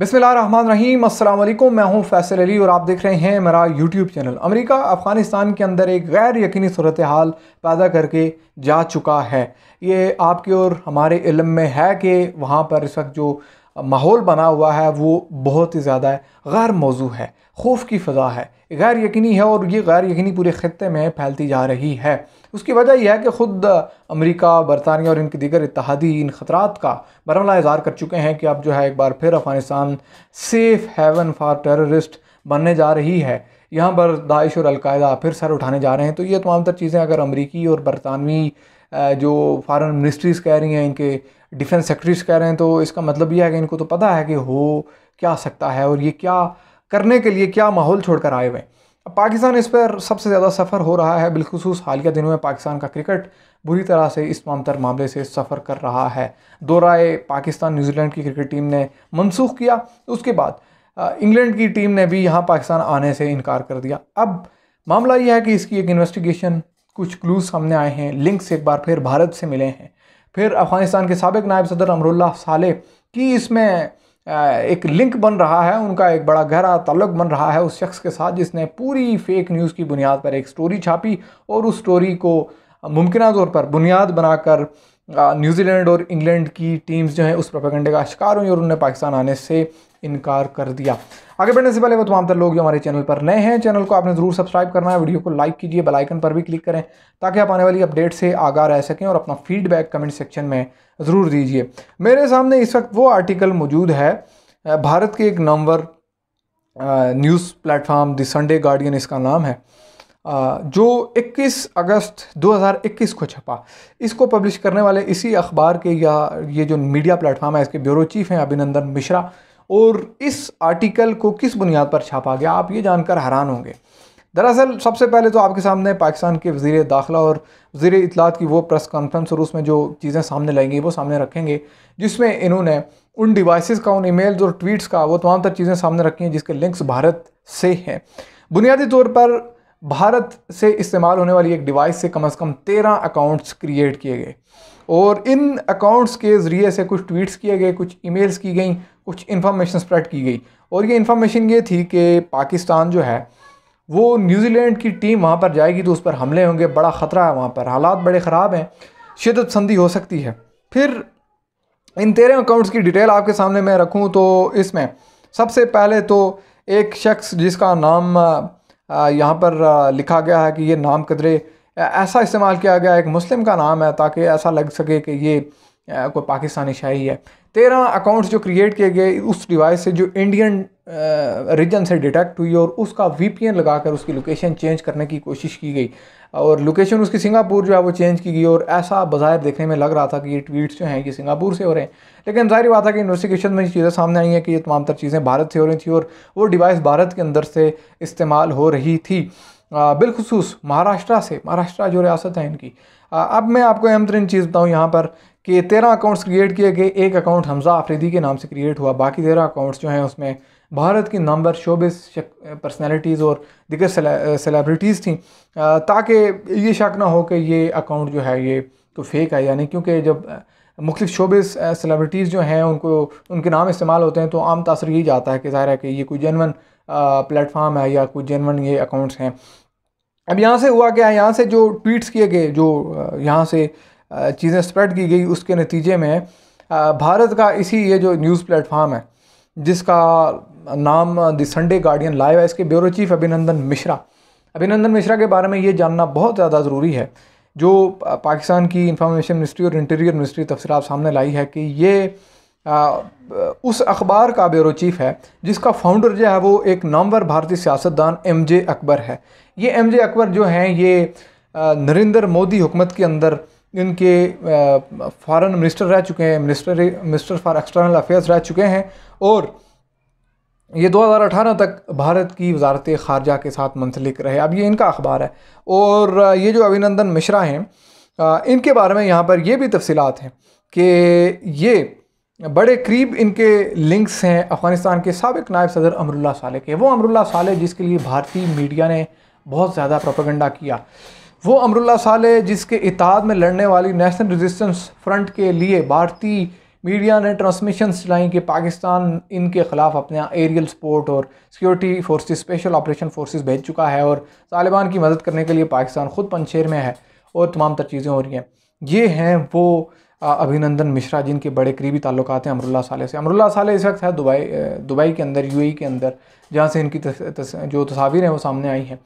बिसमीम अल्लाम मैं हूं फैसल अली और आप देख रहे हैं मेरा यूट्यूब चैनल अमेरिका अफ़गानिस्तान के अंदर एक गैर यकीनी सूरत हाल पैदा करके जा चुका है ये आपके और हमारे इलम में है कि वहाँ पर इस वक्त जो माहौल बना हुआ है वो बहुत ही ज़्यादा गैर मौजू है खौफ की फ़जा है गैर यकीनी है और ये गैर यकीनी पूरे ख़त्े में फैलती जा रही है उसकी वजह यह है कि ख़ुद अमेरिका बरतानिया और इनके दीगर इतिहादी इन ख़तरात का बरमला इजहार कर चुके हैं कि अब जो है एक बार फिर Afghanistan safe haven for terrorist बनने जा रही है यहाँ पर दाइश और अलकायदा फिर सर उठाने जा रहे हैं तो ये तमाम तर चीज़ें अगर अमरीकी और बरतानवी जो फ़ारन मिनिस्ट्रीज़ कह रही हैं इनके डिफेंस सेक्रेटरीज कह रहे हैं तो इसका मतलब यह है कि इनको तो पता है कि हो क्या सकता है और ये क्या करने के लिए क्या माहौल छोड़कर आए हुए हैं पाकिस्तान इस पर सबसे ज़्यादा सफ़र हो रहा है बिलखसूस हालिया दिनों में पाकिस्तान का क्रिकेट बुरी तरह से इस मामतर मामले से सफ़र कर रहा है राय पाकिस्तान न्यूजीलैंड की क्रिकेट टीम ने मनसूख किया उसके बाद इंग्लैंड की टीम ने भी यहाँ पाकिस्तान आने से इनकार कर दिया अब मामला यह है कि इसकी एक इन्वेस्टिगेशन कुछ क्लूज सामने आए हैं लिंक्स एक बार फिर भारत से मिले हैं फिर अफगानिस्तान के सबक नायब सदर अमरुल्ला साले की इसमें एक लिंक बन रहा है उनका एक बड़ा गहरा तल्लक बन रहा है उस शख्स के साथ जिसने पूरी फेक न्यूज़ की बुनियाद पर एक स्टोरी छापी और उस स्टोरी को मुमकिन तौर पर बुनियाद बनाकर न्यूजीलैंड और इंग्लैंड की टीम्स जो हैं उस प्रोपेगेंडे का शिकार हुई और उन्होंने पाकिस्तान आने से इनकार कर दिया आगे बढ़ने से पहले वो तमाम तर लोग जो हमारे चैनल पर नए हैं चैनल को आपने ज़रूर सब्सक्राइब करना है वीडियो को लाइक कीजिए बेलाइकन पर भी क्लिक करें ताकि आप आने वाली अपडेट से आगा रह सकें और अपना फीडबैक कमेंट सेक्शन में ज़रूर दीजिए मेरे सामने इस वक्त वो आर्टिकल मौजूद है भारत के एक नामवर news platform the Sunday Guardian इसका नाम है जो 21 अगस्त 2021 को छपा इसको पब्लिश करने वाले इसी अखबार के या ये जो मीडिया प्लेटफार्म है इसके ब्यूरो चीफ हैं अभिनंदन मिश्रा और इस आर्टिकल को किस बुनियाद पर छापा गया आप ये जानकर हैरान होंगे दरअसल सबसे पहले तो आपके सामने पाकिस्तान के वजीर दाखिला और वजीर इतलात की वो प्रेस कॉन्फ्रेंस और उसमें जो चीज़ें सामने लाएंगी वो सामने रखेंगे जिसमें इन्होंने उन डिवाइसेस का उन ईमेल्स और ट्वीट्स का वो तमाम तर चीज़ें सामने रखी हैं जिसके लिंक्स भारत से हैं बुनियादी तौर पर भारत से इस्तेमाल होने वाली एक डिवाइस से कम अज़ कम तेरह अकाउंट्स क्रिएट किए गए और इन अकाउंट्स के ज़रिए से कुछ ट्वीट्स किए गए कुछ ईमेल्स की गई कुछ इन्फॉर्मेशन स्प्रेड की गई और ये इन्फॉर्मेशन ये थी कि पाकिस्तान जो है वो न्यूजीलैंड की टीम वहाँ पर जाएगी तो उस पर हमले होंगे बड़ा ख़तरा है वहाँ पर हालात बड़े ख़राब हैं शिदत संधि हो सकती है फिर इन तेरह अकाउंट्स की डिटेल आपके सामने मैं रखूँ तो इसमें सबसे पहले तो एक शख्स जिसका नाम यहाँ पर लिखा गया है कि ये नाम कदरे ऐसा इस्तेमाल किया गया एक मुस्लिम का नाम है ताकि ऐसा लग सके कि ये कोई पाकिस्तानी शाही है तेरह अकाउंट्स जो क्रिएट किए गए उस डिवाइस से जो इंडियन रीजन से डिटेक्ट हुई और उसका वीपीएन लगाकर उसकी लोकेशन चेंज करने की कोशिश की गई और लोकेशन उसकी सिंगापुर जो है वो चेंज की गई और ऐसा बाज़ाहिर देखने में लग रहा था कि ये ट्वीट्स जो हैं ये सिंगापुर से हो रहे हैं लेकिन जाहिर बात है कि इन्वेस्टिगेशन में चीज़ें सामने आई हैं कि ये तमाम तर चीज़ें भारत से हो रही थी और वो डिवाइस भारत के अंदर से इस्तेमाल हो रही थी बिलखसूस महाराष्ट्र से महाराष्ट्र जो रियासत है इनकी अब मैं आपको अहम तरीन चीज़ बताऊँ यहाँ पर कि तेरह अकाउंट्स क्रिएट किए गए एक अकाउंट हमजा आफरीदी के नाम से क्रिएट हुआ बाकी तेरह अकाउंट्स जो हैं उसमें भारत की नंबर शोबिस पर्सनैलिटीज़ और दिगर सेलेब्रिटीज़ थी ताकि ये शक ना हो कि ये अकाउंट जो है ये तो फेक है यानी क्योंकि जब मुख्तफ शोबिस सेलेब्रिटीज़ जो हैं उनको उनके नाम इस्तेमाल होते हैं तो आम तसर यही जाता है कि ज़ाहिर है कि ये कोई जनवन प्लेटफार्म है या कोई जनवन ये अकाउंट्स हैं अब यहाँ से हुआ क्या है यहाँ से जो ट्वीट्स किए गए जो यहाँ से चीज़ें स्प्रेड की गई उसके नतीजे में भारत का इसी ये जो न्यूज़ प्लेटफॉर्म है जिसका नाम द संडे गार्डियन लाइव है इसके ब्यूरो चीफ अभिनंदन मिश्रा अभिनंदन मिश्रा के बारे में ये जानना बहुत ज़्यादा ज़रूरी है जो पाकिस्तान की इंफॉर्मेशन मिनिस्ट्री और इंटीरियर मिनिस्ट्री आप सामने लाई है कि ये आ, उस अखबार का ब्यूरो चीफ है जिसका फाउंडर जो है वो एक नामवर भारतीय सियासतदान एम जे अकबर है ये एम जे अकबर जो हैं ये नरेंद्र मोदी हुकूमत के अंदर इनके फॉरेन मिनिस्टर रह चुके हैं minister minister for external affairs रह चुके हैं और ये 2018 तक भारत की वजारत ख़ारजा के साथ मुंसलिक रहे अब ये इनका अखबार है और ये जो अभिनंदन मिश्रा हैं इनके बारे में यहाँ पर ये भी तफसीत हैं कि ये बड़े करीब इनके लिंक्स हैं अफ़गानिस्तान के सबक नायब सदर अमरुल्ला साले के वो अमरुल्ला साले जिसके लिए भारतीय मीडिया ने बहुत ज़्यादा प्रोपोगंडा किया वो अमरुल्ला साले जिसके इतिहाद में लड़ने वाली नेशनल रेजिस्टेंस फ्रंट के लिए भारतीय मीडिया ने ट्रांसमिशन चलाई कि पाकिस्तान इनके ख़िलाफ़ अपने एरियल सपोर्ट और security forces special operation forces भेज चुका है और तालिबान की मदद करने के लिए पाकिस्तान ख़ुद पनछेर में है और तमाम तर चीज़ें हो रही हैं ये हैं वो अभिनंदन मिश्रा जिनके बड़े करीबी ताल्लुक हैं अमरुल्ला साले से अमरुल्ला साले इस वक्त है दुबई दुबई के अंदर यूएई के अंदर जहाँ से इनकी तस, तस, जो तस्वीरें हैं वो सामने आई हैं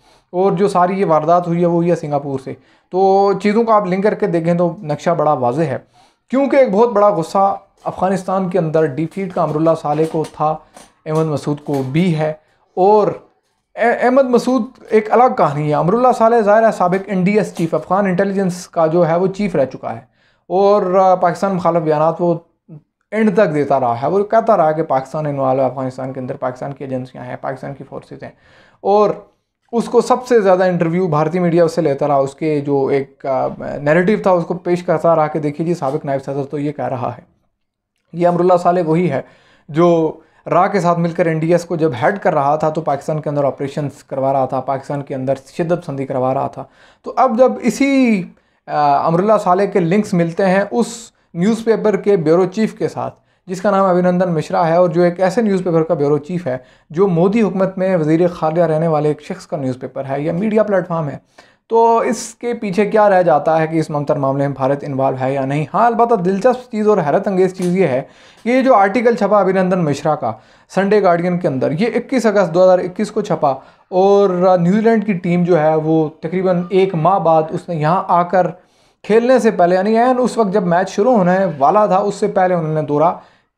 और जो सारी ये वारदात हुई है वो हुई है सिंगापुर से तो चीज़ों को आप लिंक करके देखें तो नक्शा बड़ा वाज है क्योंकि एक बहुत बड़ा गुस्सा अफ़गानिस्तान के अंदर डिफीट का अमरुल्ला साले को था अहमद मसूद को भी है और अहमद मसूद एक अलग कहानी है अमरुल्ला साले ज़ाहिर है सबक N D S chief Afghan intelligence का जो है वो चीफ रह चुका है और पाकिस्तान मुखालफ बयान वो एंड तक देता रहा है वो कहता रहा कि पाकिस्तान इन्वाल्व है अफगानिस्तान के अंदर पाकिस्तान की एजेंसियाँ हैं पाकिस्तान की फोर्सेज हैं और उसको सबसे ज़्यादा इंटरव्यू भारतीय मीडिया उससे लेता रहा उसके जो एक नैरेटिव था उसको पेश करता रहा कि देखिए जी सबक नायब सदर तो ये कह रहा है ये अमरुल्ला साले वही है जो रा के साथ मिलकर एन को जब हेड कर रहा था तो पाकिस्तान के अंदर ऑपरेशन करवा रहा था पाकिस्तान के अंदर शिद्दत संधि करवा रहा था तो अब जब इसी अमरुल्ला साले के लिंक्स मिलते हैं उस न्यूज़पेपर के ब्यूरो चीफ़ के साथ जिसका नाम अभिनंदन मिश्रा है और जो एक ऐसे न्यूज़पेपर का ब्यूरो चीफ है जो मोदी हुकूमत में वजीर खारजा रहने वाले एक शख्स का न्यूज़पेपर है या मीडिया प्लेटफॉर्म है तो इसके पीछे क्या रह जाता है कि इस ममतर मामले में भारत इन्वॉल्व है या नहीं हाँ अलबत् दिलचस्प चीज़ और हैरत अंगेज़ चीज़ ये है कि ये जो आर्टिकल छपा अभिनंदन मिश्रा का संडे गार्डियन के अंदर ये 21 अगस्त 2021 को छपा और न्यूजीलैंड की टीम जो है वो तकरीबन एक माह बाद उसने यहाँ आकर खेलने से पहले यानी एन उस वक्त जब मैच शुरू होने वाला था उससे पहले उन्होंने दौरा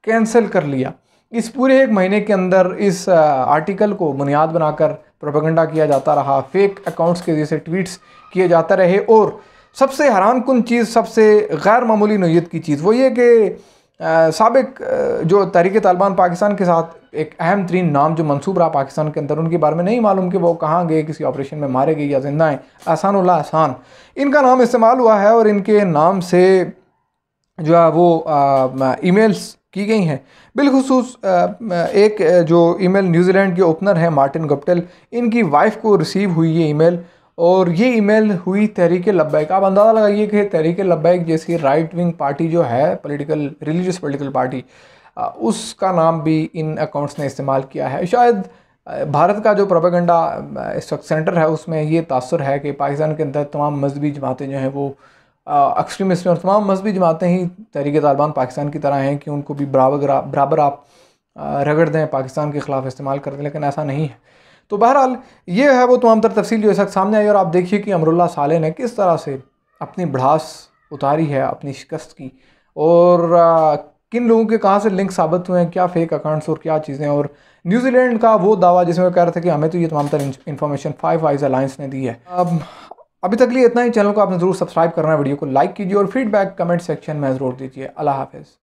कैंसिल कर लिया इस पूरे एक महीने के अंदर इस आर्टिकल को बुनियाद बनाकर प्रोपेगेंडा किया जाता रहा फेक अकाउंट्स के जैसे ट्वीट्स किए जाते रहे और सबसे हैरान कन चीज़ सबसे गैर मामूली नोयत की चीज़ वो ये कि सबक जो तहरीक तालिबान पाकिस्तान के साथ एक अहम तरीन नाम जो मनसूब रहा पाकिस्तान के अंदर उनके बारे में नहीं मालूम कि वो कहाँ गए किसी ऑपरेशन में मारे गए या जिंदा हैं उल्ला आसान इनका नाम इस्तेमाल हुआ है और इनके नाम से जो है वो ईमेल्स की गई हैं बिलखसूस एक जो ईमेल न्यूजीलैंड के ओपनर हैं मार्टिन गप्टल इनकी वाइफ को रिसीव हुई ये ईमेल और ये ईमेल हुई तहरीक लब्बैक आप अंदाज़ा लगाइए कि तहरीक लब्बैक जैसी राइट विंग पार्टी जो है पॉलिटिकल रिलीजियस पॉलिटिकल पार्टी उसका नाम भी इन अकाउंट्स ने इस्तेमाल किया है शायद भारत का जो प्रोपेगेंडा सेंटर है उसमें ये तासर है कि पाकिस्तान के अंदर तमाम मजहबी जमातें जो हैं वो एक्सट्रीमिस्ट और तमाम मजहबी जमातें ही तहरीक तालिबान पाकिस्तान की तरह हैं कि उनको भी बराबर बराबर आप रगड़ दें पाकिस्तान के ख़िलाफ़ इस्तेमाल कर दें लेकिन ऐसा नहीं है तो बहरहाल ये है वो तमाम तर तफसील जो इस वक्त सामने आई और आप देखिए कि अमरुल्ला साले ने किस तरह से अपनी बढ़ास उतारी है अपनी शिकस्त की और आ, किन लोगों के कहाँ से लिंक साबित हुए हैं क्या फेक अकाउंट्स और क्या चीज़ें और न्यूजीलैंड का वो दावा जिसमें वो कह रहे थे कि हमें तो ये तमाम तर इन्फॉर्मेशन फाइव आइज अलायंस ने दी है अब अभी तक लिए इतना ही चैनल को आपने ज़रूर सब्सक्राइब करना है वीडियो को लाइक कीजिए और फीडबैक कमेंट सेक्शन में ज़रूर दीजिए अल्लाह हाफिज़